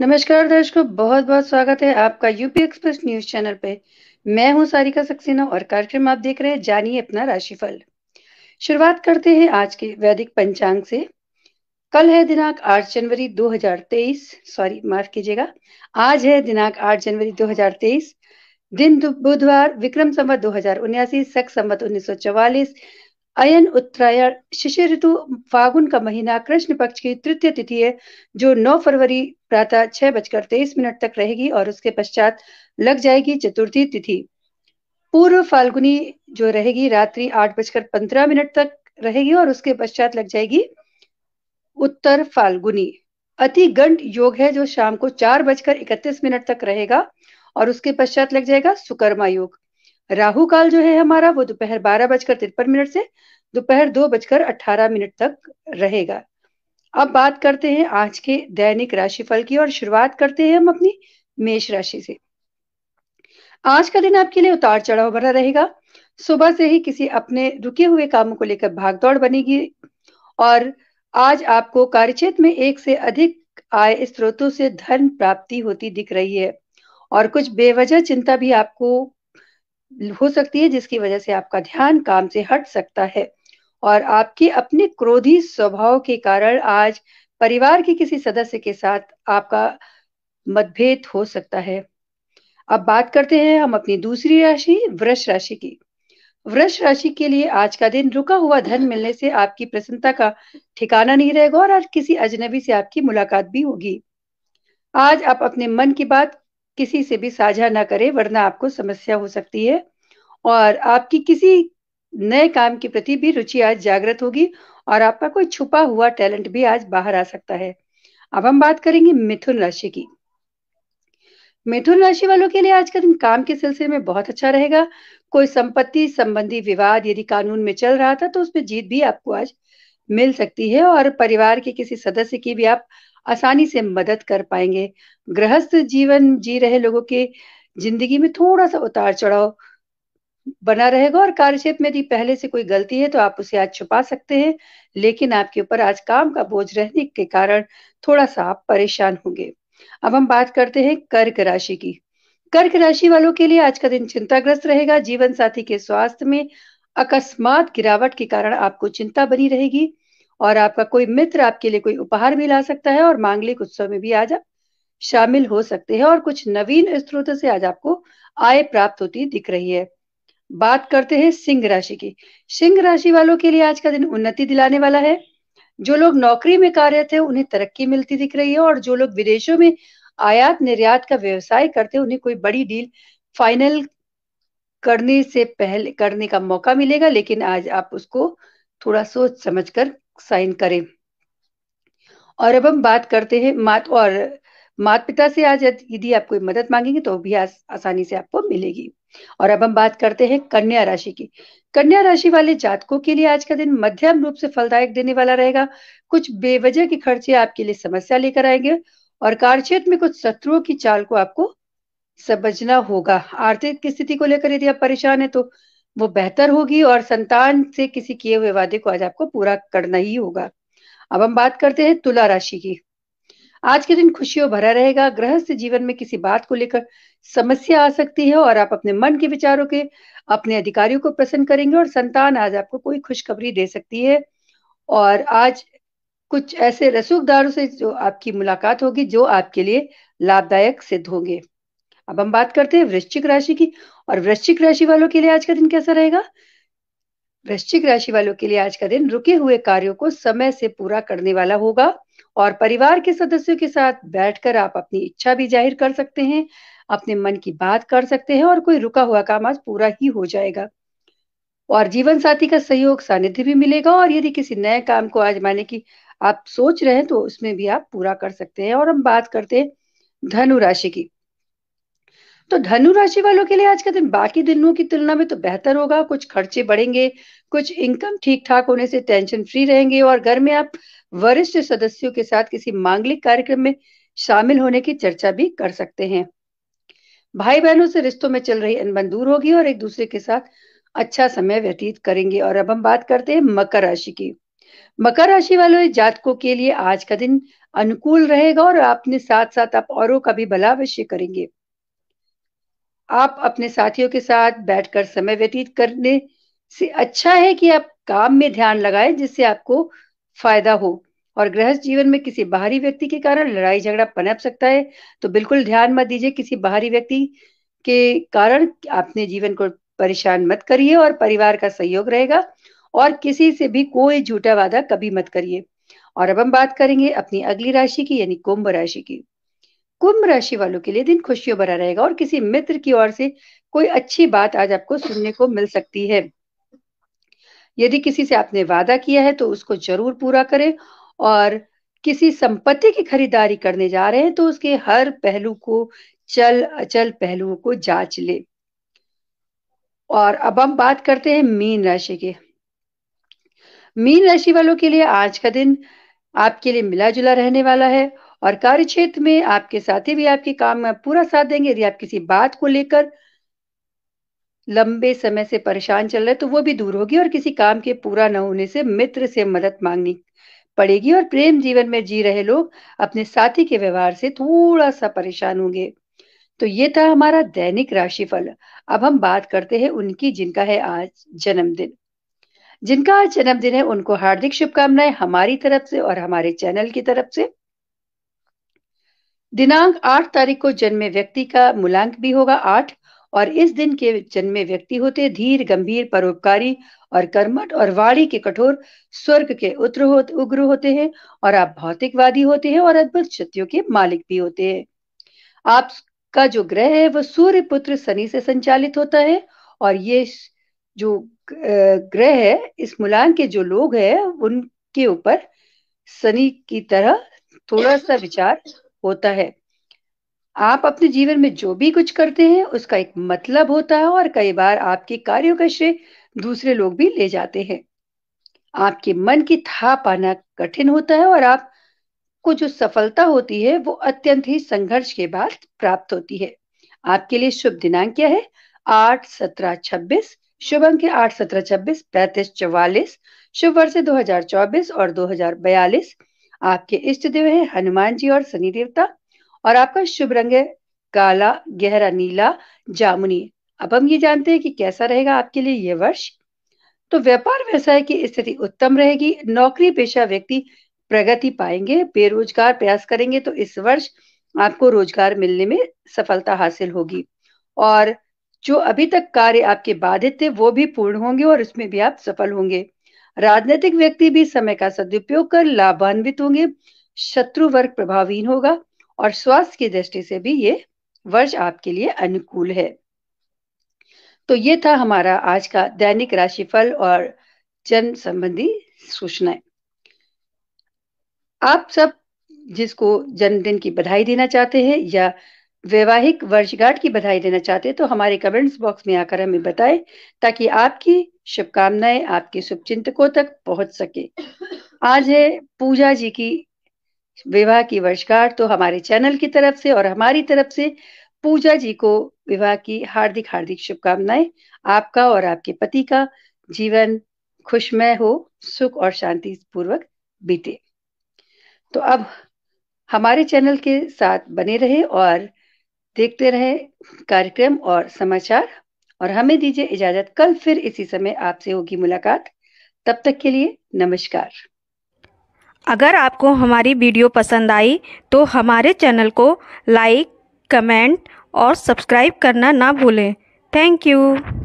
नमस्कार दर्शकों बहुत बहुत स्वागत है आपका यूपी एक्सप्रेस न्यूज चैनल पे मैं हूं सारिका सक्सेना और कार्यक्रम आप देख रहे हैं जानिए अपना राशिफल शुरुआत करते हैं आज के वैदिक पंचांग से कल है दिनांक 8 जनवरी 2023 सॉरी माफ कीजिएगा आज है दिनांक 8 जनवरी 2023 दिन बुधवार विक्रम संवत दो हजार उन्यासी सख संवत उन्नीस सौ चौवालीस अयन उत्तरायण शिशिर ऋतु फागुन का महीना कृष्ण पक्ष की तृतीय तिथि है जो 9 फरवरी प्रातः छह बजकर तेईस मिनट तक रहेगी और उसके पश्चात लग जाएगी चतुर्थी तिथि पूर्व फाल्गुनी जो रहेगी रात्रि आठ बजकर पंद्रह मिनट तक रहेगी और उसके पश्चात लग जाएगी उत्तर फाल्गुनी अति गंड योग है जो शाम को चार बजकर इकतीस मिनट तक रहेगा और उसके पश्चात लग जाएगा सुकर्मा योग राहु काल जो है हमारा वो दोपहर बारह बजकर तिरपन मिनट से दोपहर दो बजकर अठारह मिनट तक रहेगा अब बात करते हैं आज के दैनिक राशिफल की और शुरुआत करते हैं हम अपनी मेष राशि से आज का दिन आपके लिए उतार चढ़ाव भरा रहेगा सुबह से ही किसी अपने रुके हुए कामों को लेकर भागदौड़ बनेगी और आज आपको कार्यक्षेत्र में एक से अधिक आय स्रोतों से धन प्राप्ति होती दिख रही है और कुछ बेवजह चिंता भी आपको हो सकती है जिसकी वजह से आपका ध्यान काम से हट सकता है और आपके अपने क्रोधी स्वभाव के कारण आज परिवार के किसी सदस्य के साथ आपका मतभेद हो सकता है अब बात करते हैं हम अपनी दूसरी राशि वृष राशि की वृष राशि के लिए आज का दिन रुका हुआ धन मिलने से आपकी प्रसन्नता का ठिकाना नहीं रहेगा और आज किसी अजनबी से आपकी मुलाकात भी होगी आज आप अपने मन की बात किसी से भी साझा ना करें वरना आपको समस्या हो सकती है और आपकी किसी नए काम के प्रति भी रुचि आज जागृत होगी और आपका कोई छुपा हुआ टैलेंट भी आज बाहर आ सकता है अब हम बात करेंगे मिथुन राशि की मिथुन राशि वालों के लिए आज का दिन काम के सिलसिले में बहुत अच्छा रहेगा कोई संपत्ति संबंधी विवाद यदि कानून में चल रहा था तो उसमें जीत भी आपको आज मिल सकती है और परिवार के किसी सदस्य की भी आप आसानी से मदद कर पाएंगे गृहस्थ जीवन जी रहे लोगों के जिंदगी में थोड़ा सा उतार चढ़ाव बना रहेगा और कार्यक्षेत्र में यदि पहले से कोई गलती है तो आप उसे आज छुपा सकते हैं लेकिन आपके ऊपर आज काम का बोझ रहने के कारण थोड़ा सा आप परेशान होंगे अब हम बात करते हैं कर्क राशि की कर्क राशि वालों के लिए आज का दिन चिंताग्रस्त रहेगा जीवन साथी के स्वास्थ्य में अकस्मात गिरावट के कारण आपको चिंता बनी रहेगी और आपका कोई मित्र आपके लिए कोई उपहार भी ला सकता है और मांगलिक उत्सव में भी आज आप शामिल हो सकते हैं और कुछ नवीन स्त्रोत से आज आपको आय प्राप्त होती दिख रही है बात करते हैं सिंह राशि की सिंह राशि वालों के लिए आज का दिन उन्नति दिलाने वाला है जो लोग नौकरी में कार्यरत है उन्हें तरक्की मिलती दिख रही है और जो लोग विदेशों में आयात निर्यात का व्यवसाय करते उन्हें कोई बड़ी डील फाइनल करने से पहले करने का मौका मिलेगा लेकिन आज आप उसको थोड़ा सोच समझ कर साइन करें और अब हम बात करते हैं मात और माता पिता से आज यदि आप कोई मदद मांगेंगे तो भी आस, आसानी से आपको मिलेगी और अब हम बात करते हैं कन्या राशि की कन्या राशि वाले जातकों के लिए आज का दिन मध्यम रूप से फलदायक देने वाला रहेगा कुछ बेवजह के खर्चे आपके लिए समस्या लेकर आएंगे और कार्यक्षेत्र में कुछ शत्रुओं की चाल को आपको समझना होगा आर्थिक स्थिति को लेकर यदि आप परेशान है तो वो बेहतर होगी और संतान से किसी किए हुए वादे को आज आपको पूरा करना ही होगा अब हम बात करते हैं तुला राशि की आज के दिन खुशियों भरा रहेगा गृहस्थ जीवन में किसी बात को लेकर समस्या आ सकती है और आप अपने मन के विचारों के अपने अधिकारियों को प्रसन्न करेंगे और संतान आज आपको कोई खुशखबरी दे सकती है और आज कुछ ऐसे रसूखदारों से जो आपकी मुलाकात होगी जो आपके लिए लाभदायक सिद्ध होंगे अब हम बात करते हैं वृश्चिक राशि की और वृश्चिक राशि वालों के लिए आज का दिन कैसा रहेगा वृश्चिक राशि वालों के लिए आज का दिन रुके हुए कार्यों को समय से पूरा करने वाला होगा और परिवार के सदस्यों के साथ बैठकर आप अपनी इच्छा भी जाहिर कर सकते हैं अपने मन की बात कर सकते हैं और कोई रुका हुआ काम आज पूरा ही हो जाएगा और जीवन साथी का सहयोग सानिध्य भी मिलेगा और यदि किसी नए काम को आज माने की आप सोच रहे हैं तो उसमें भी आप पूरा कर सकते हैं और हम बात करते हैं धनु राशि की तो धनु राशि वालों के लिए आज का दिन बाकी दिनों की तुलना में तो बेहतर होगा कुछ खर्चे बढ़ेंगे कुछ इनकम ठीक ठाक होने से टेंशन फ्री रहेंगे और घर में आप वरिष्ठ सदस्यों के साथ किसी मांगलिक कार्यक्रम में शामिल होने की चर्चा भी कर सकते हैं भाई बहनों से रिश्तों में चल रही अनबन दूर होगी और एक दूसरे के साथ अच्छा समय व्यतीत करेंगे और अब हम बात करते हैं मकर राशि की मकर राशि वालों जातकों के लिए आज का दिन अनुकूल रहेगा और अपने साथ साथ आप औरों का भी भला अवश्य करेंगे आप अपने साथियों के साथ बैठकर समय व्यतीत करने से अच्छा है कि आप काम में ध्यान लगाएं जिससे आपको फायदा हो और गृहस्थ जीवन में किसी बाहरी व्यक्ति के कारण लड़ाई झगड़ा पनप सकता है तो बिल्कुल ध्यान मत दीजिए किसी बाहरी व्यक्ति के कारण अपने जीवन को परेशान मत करिए और परिवार का सहयोग रहेगा और किसी से भी कोई झूठा वादा कभी मत करिए और अब हम बात करेंगे अपनी अगली राशि की यानी कुंभ राशि की कुंभ राशि वालों के लिए दिन खुशियों भरा रहेगा और किसी मित्र की ओर से कोई अच्छी बात आज आपको सुनने को मिल सकती है यदि किसी से आपने वादा किया है तो उसको जरूर पूरा करें और किसी संपत्ति की खरीदारी करने जा रहे हैं तो उसके हर पहलू को चल अचल पहलुओं को जांच ले और अब हम बात करते हैं मीन राशि के मीन राशि वालों के लिए आज का दिन आपके लिए मिला जुला रहने वाला है और कार्य क्षेत्र में आपके साथी भी आपके काम में पूरा साथ देंगे यदि आप किसी बात को लेकर लंबे समय से परेशान चल रहे तो वो भी दूर होगी और किसी काम के पूरा न होने से मित्र से मदद मांगनी पड़ेगी और प्रेम जीवन में जी रहे लोग अपने साथी के व्यवहार से थोड़ा सा परेशान होंगे तो ये था हमारा दैनिक राशिफल अब हम बात करते हैं उनकी जिनका है आज जन्मदिन जिनका आज जन्मदिन है उनको हार्दिक शुभकामनाएं हमारी तरफ से और हमारे चैनल की तरफ से दिनांक आठ तारीख को जन्मे व्यक्ति का मूलांक भी होगा आठ और इस दिन के जन्मे व्यक्ति होते धीर गंभीर परोपकारी और कर्मठ और वाणी के कठोर स्वर्ग के उग्र हो, उग्र होते हैं और आप भौतिकवादी होते हैं और अद्भुत शक्तियों के मालिक भी होते हैं आपका जो ग्रह है वह सूर्य पुत्र शनि से संचालित होता है और ये जो ग्रह है इस मूलांक के जो लोग हैं उनके ऊपर शनि की तरह थोड़ा सा विचार होता है आप अपने जीवन में जो भी कुछ करते हैं उसका एक मतलब होता है और कई बार आपके कार्यों का श्रेय दूसरे लोग भी ले जाते हैं आपके मन की था पाना कठिन होता है और आप को जो सफलता होती है वो अत्यंत ही संघर्ष के बाद प्राप्त होती है आपके लिए शुभ दिनांक क्या है आठ सत्रह छब्बीस शुभ अंक आठ सत्रह छब्बीस पैंतीस चौवालीस शुभ वर्ष दो हजार चौबीस और दो हजार बयालीस आपके इष्ट देव है हनुमान जी और शनि देवता और आपका शुभ रंग है काला गहरा नीला जामुनी अब हम ये जानते हैं कि कैसा रहेगा आपके लिए ये वर्ष तो व्यापार व्यवसाय की स्थिति उत्तम रहेगी नौकरी पेशा व्यक्ति प्रगति पाएंगे बेरोजगार प्रयास करेंगे तो इस वर्ष आपको रोजगार मिलने में सफलता हासिल होगी और जो अभी तक कार्य आपके बाधित थे वो भी पूर्ण होंगे और उसमें भी आप सफल होंगे राजनीतिक व्यक्ति भी समय का सदुपयोग कर लाभान्वित होंगे शत्रु वर्ग प्रभावहीन होगा और स्वास्थ्य की दृष्टि से भी ये वर्ष आपके लिए अनुकूल है तो ये था हमारा आज का दैनिक राशिफल और जन्म संबंधी सूचनाएं आप सब जिसको जन्मदिन की बधाई देना चाहते हैं या वैवाहिक वर्षगांठ की बधाई देना चाहते हैं तो हमारे कमेंट्स बॉक्स में आकर हमें बताएं ताकि आपकी शुभकामनाएं आपके शुभचिंतकों तक पहुंच सके आज है पूजा जी की विवाह की वर्षगांठ तो हमारे चैनल की तरफ से और हमारी तरफ से पूजा जी को विवाह की हार्दिक हार्दिक शुभकामनाएं आपका और आपके पति का जीवन खुशमय हो सुख और शांति पूर्वक बीते तो अब हमारे चैनल के साथ बने रहे और देखते रहे कार्यक्रम और समाचार और हमें दीजिए इजाजत कल फिर इसी समय आपसे होगी मुलाकात तब तक के लिए नमस्कार अगर आपको हमारी वीडियो पसंद आई तो हमारे चैनल को लाइक कमेंट और सब्सक्राइब करना ना भूलें थैंक यू